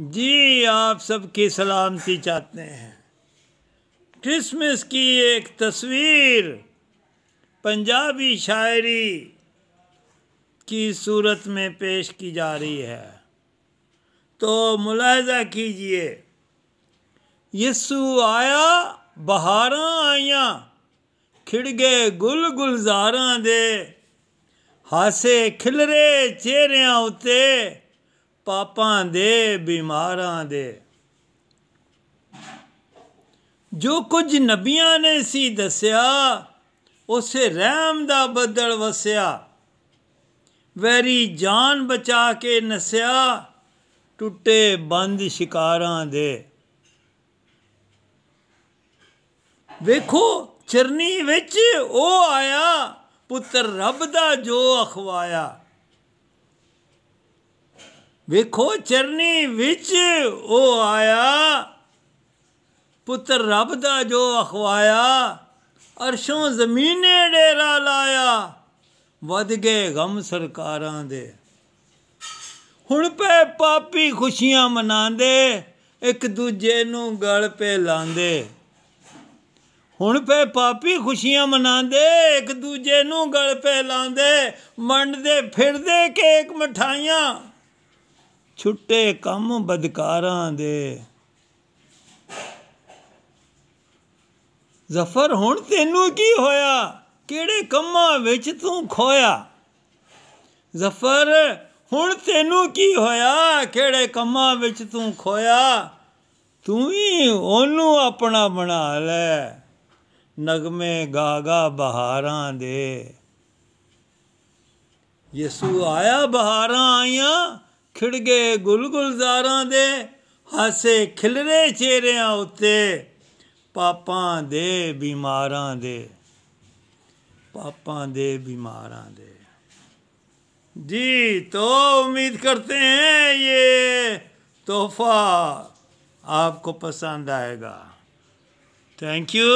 जी आप सबकी सलामती चाहते हैं क्रिसमस की एक तस्वीर पंजाबी शायरी की सूरत में पेश की जा रही है तो मुलाजा कीजिए यसु आया बहारा आइया खिड़ गए गुल गुलजारा दे हासे खिलरे चेहरिया उत्ते ਪਾਪਾਂ ਦੇ ਬਿਮਾਰਾਂ ਦੇ ਜੋ ਕੁਝ ਨਬੀਆਂ ਨੇ ਸੀ ਦੱਸਿਆ ਉਸੇ ਰਹਿਮ ਦਾ ਬੱਦਲ ਵਸਿਆ ਵੈਰੀ ਜਾਨ ਬਚਾ ਕੇ ਨਸਿਆ ਟੁੱਟੇ ਬੰਦ ਸ਼ਿਕਾਰਾਂ ਦੇ ਵੇਖੋ ਚਰਨੀ ਵਿੱਚ ਉਹ ਆਇਆ ਪੁੱਤਰ ਰੱਬ ਦਾ ਜੋ ਅਖਵਾਇਆ ਵੇਖੋ ਚਰਨੀ ਵਿੱਚ ਉਹ ਆਇਆ ਪੁੱਤਰ ਰੱਬ ਦਾ ਜੋ ਅਖਵਾਇਆ ਅਰਸ਼ੋਂ ਜ਼ਮੀਨੇ ਡੇਰਾ ਲਾਇਆ ਵਧ ਗਏ ਗਮ ਸਰਕਾਰਾਂ ਦੇ ਹੁਣ ਪੈ ਪਾਪੀ ਖੁਸ਼ੀਆਂ ਮਨਾਉਂਦੇ ਇੱਕ ਦੂਜੇ ਨੂੰ ਗਲ ਪੇ ਲਾਉਂਦੇ ਹੁਣ ਪੇ ਪਾਪੀ ਖੁਸ਼ੀਆਂ ਮਨਾਉਂਦੇ ਇੱਕ ਦੂਜੇ ਨੂੰ ਗਲ ਪੇ ਲਾਉਂਦੇ ਮੰਡਦੇ ਫਿਰਦੇ ਕੇਕ ਮਠਾਈਆਂ ਛੁੱਟੇ ਕੰਮ ਬਦਕਾਰਾਂ ਦੇ ਜ਼ਫਰ ਹੁਣ ਤੈਨੂੰ ਕੀ ਹੋਇਆ ਕਿਹੜੇ ਕੰਮਾਂ ਵਿੱਚ ਤੂੰ ਖੋਇਆ ਜ਼ਫਰ ਹੁਣ ਤੈਨੂੰ ਕੀ ਹੋਇਆ ਕਿਹੜੇ ਕੰਮਾਂ ਵਿੱਚ ਤੂੰ ਖੋਇਆ ਤੂੰ ਹੀ ਉਹਨੂੰ ਆਪਣਾ ਬਣਾ ਲੈ ਨਗਮੇ ਗਾਗਾ ਬਹਾਰਾਂ ਦੇ ਯਿਸੂ ਆਇਆ ਬਹਾਰਾਂ ਆਈਆਂ ਖਿੜ ਗਏ ਗੁਲਗੁਲਜ਼ਾਰਾਂ ਦੇ ਹਾਸੇ ਖਿਲਰੇ ਚਿਹਰਿਆਂ ਉੱਤੇ ਪਾਪਾਂ ਦੇ ਬਿਮਾਰਾਂ ਦੇ ਪਾਪਾਂ ਦੇ ਬਿਮਾਰਾਂ ਦੇ ਜੀ ਤੋ ਉਮੀਦ ਕਰਤੇ ਹੈ ਇਹ ਤੋਹਫਾ ਆਪਕੋ ਪਸੰਦ ਆਏਗਾ ਥੈਂਕ ਯੂ